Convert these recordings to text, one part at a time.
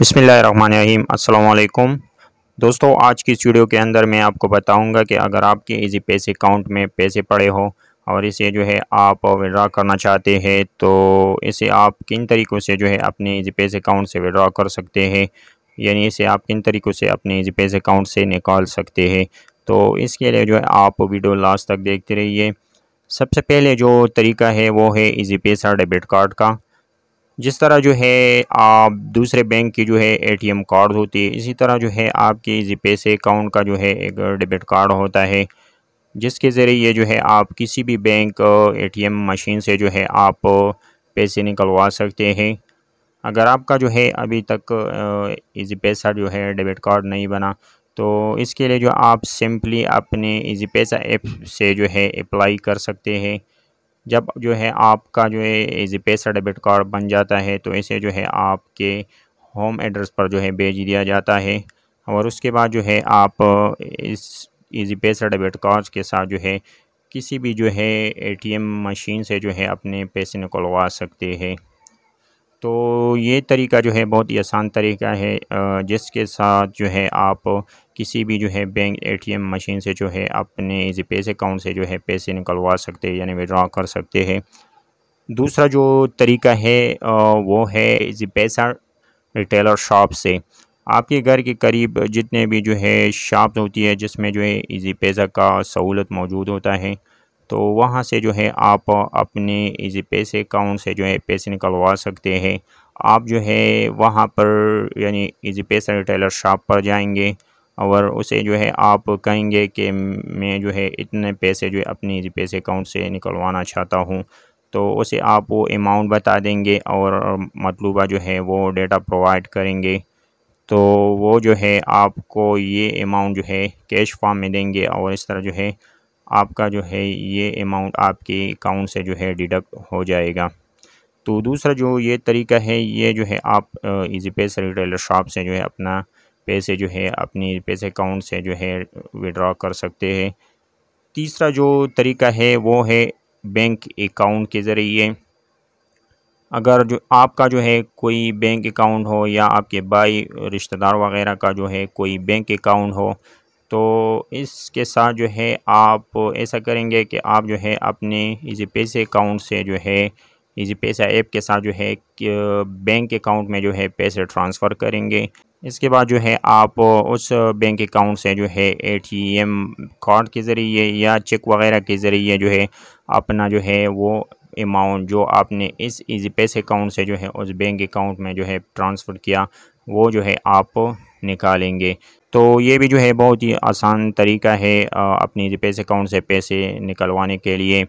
बसमिलीम अल्लाम दोस्तों आज की इस वीडियो के अंदर मैं आपको बताऊंगा कि अगर आपके इजी पैसे अकाउंट में पैसे पड़े हो और इसे जो है आप विड्रा करना चाहते हैं तो इसे आप किन तरीक़ों से जो है अपने इजी पैसे अकाउंट से विड्रा कर सकते हैं यानी इसे आप किन तरीक़ों से अपने इजी पैसे अकाउंट से निकाल सकते हैं तो इसके लिए जो है आप वीडियो लास्ट तक देखते रहिए सबसे पहले जो तरीका है वो है इजी पैसा डेबिट कार्ड का जिस तरह जो है आप दूसरे बैंक के जो है एटीएम कार्ड होते हैं इसी तरह जो है आपके जी पैसे अकाउंट का जो है एक डेबिट कार्ड होता है जिसके ज़रिए जो है आप किसी भी बैंक एटीएम मशीन से जो है आप पैसे निकलवा सकते हैं अगर आपका जो है अभी तक इजी पैसा जो है डेबिट कार्ड नहीं बना तो इसके लिए जो आप सिंपली अपने इजी पैसा ऐप से जो है अप्लाई कर सकते हैं जब जो है आपका जो है एज पे पैसा डेबिट कार्ड बन जाता है तो इसे जो है आपके होम एड्रेस पर जो है भेज दिया जाता है और उसके बाद जो है आप इस ईजी पैसा डेबिट कार्ड के साथ जो है किसी भी जो है एटीएम मशीन से जो है अपने पैसे निकलवा सकते हैं तो ये तरीका जो है बहुत ही आसान तरीका है जिसके साथ जो है आप किसी भी जो है बैंक एटीएम मशीन से जो है अपने इजी पैसे अकाउंट से जो है पैसे निकलवा सकते हैं यानी विड्रॉ कर सकते हैं दूसरा जो तरीका है वो है इजी पैसा रिटेलर शॉप से आपके घर के करीब जितने भी जो है शॉप होती है जिसमें जो है इजी पैसा का सहूलत मौजूद होता है तो वहाँ से जो है आप अपने इस पैसे अकाउंट से जो है पैसे निकलवा सकते हैं आप जो है वहाँ पर यानी इस पैसा रिटेलर शॉप पर जाएंगे और उसे जो है आप कहेंगे कि मैं जो है इतने पैसे जो है अपने इस पैसे अकाउंट से निकलवाना चाहता हूँ तो उसे आप वो अमाउंट बता देंगे और मतलूबा जो है वो डेटा प्रोवाइड करेंगे तो वो जो है आपको ये अमाउंट जो है कैश फॉर्म में देंगे और इस तरह जो है आपका जो है ये अमाउंट आपके अकाउंट से जो है डिडक्ट हो जाएगा तो दूसरा जो ये तरीका है ये जो है आप इजी पैसे रिटेलर शॉप से जो है अपना पैसे जो है अपने पैसे अकाउंट से जो है विड्रॉ कर सकते हैं तीसरा जो तरीका है वो है बैंक अकाउंट के ज़रिए अगर जो आपका जो है कोई बैंक अकाउंट हो या आपके भाई रिश्तेदार वगैरह का जो है कोई बैंक अकाउंट हो तो इसके साथ जो है आप ऐसा करेंगे कि आप जो है अपने इजी पैसे अकाउंट से जो है इजी पैसा ऐप के साथ जो है बैंक अकाउंट में जो है पैसे ट्रांसफ़र करेंगे इसके बाद जो है आप उस बैंक अकाउंट से जो है एटीएम कार्ड के ज़रिए या चेक वगैरह के ज़रिए जो है अपना जो है वो अमाउंट जो आपने इस इजी पैसे अकाउंट से जो है उस बैंक अकाउंट में जो है ट्रांसफ़र किया वो जो है आप निकालेंगे तो ये भी जो है बहुत ही आसान तरीका है अपनी रिपेस अकाउंट से पैसे निकलवाने के लिए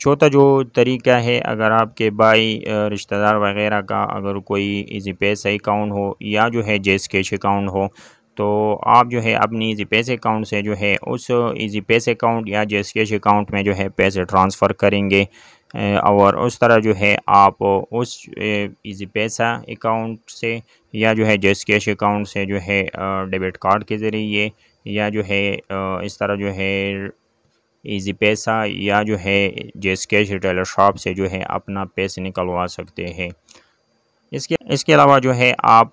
चौथा जो तरीका है अगर आपके भाई रिश्तेदार वगैरह का अगर कोई रिपेस अकाउंट हो या जो है जेस कैश अकाउंट हो तो आप जो है अपनी इजी पैसे अकाउंट से जो है उस इजी पैसे अकाउंट या जेस कैश अकाउंट में जो है पैसे ट्रांसफ़र करेंगे और उस तरह जो है आप उस इजी पैसा अकाउंट से या जो है जैस कैश अकाउंट से जो है डेबिट कार्ड के ज़रिए या जो है इस तरह जो है इजी पैसा या जो है जैस कैश रिटेलर शॉप से जो है अपना पैसे निकलवा सकते हैं इसके इसके अलावा जो है आप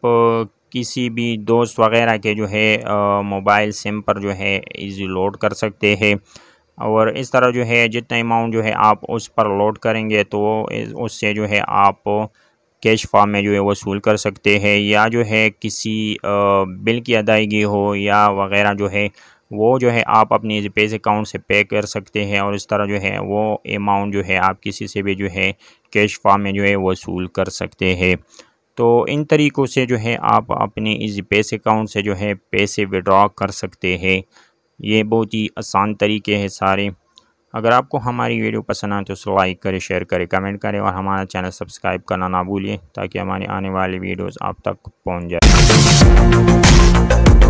किसी भी दोस्त वगैरह के जो है मोबाइल सिम पर जो है इजी लोड कर सकते हैं और इस तरह जो है जितना अमाउंट जो है आप उस पर लोड करेंगे तो उससे जो है आप कैश फॉर्म में जो है वसूल कर सकते हैं या जो है किसी बिल की अदायगी हो या वगैरह जो है वो जो है आप अपने पेज अकाउंट से पे कर सकते हैं और इस तरह जो है वो अमाउंट जो है आप किसी से भी जो है कैश फॉर्म में जो है वसूल कर सकते हैं तो इन तरीक़ों से जो है आप अपने इस पेस अकाउंट से जो है पैसे विड्रॉ कर सकते हैं ये बहुत ही आसान तरीके हैं सारे अगर आपको हमारी वीडियो पसंद आए तो उसको लाइक करें शेयर करें कमेंट करें और हमारा चैनल सब्सक्राइब करना ना भूलिए ताकि हमारे आने वाली वीडियोज़ आप तक पहुँच जाए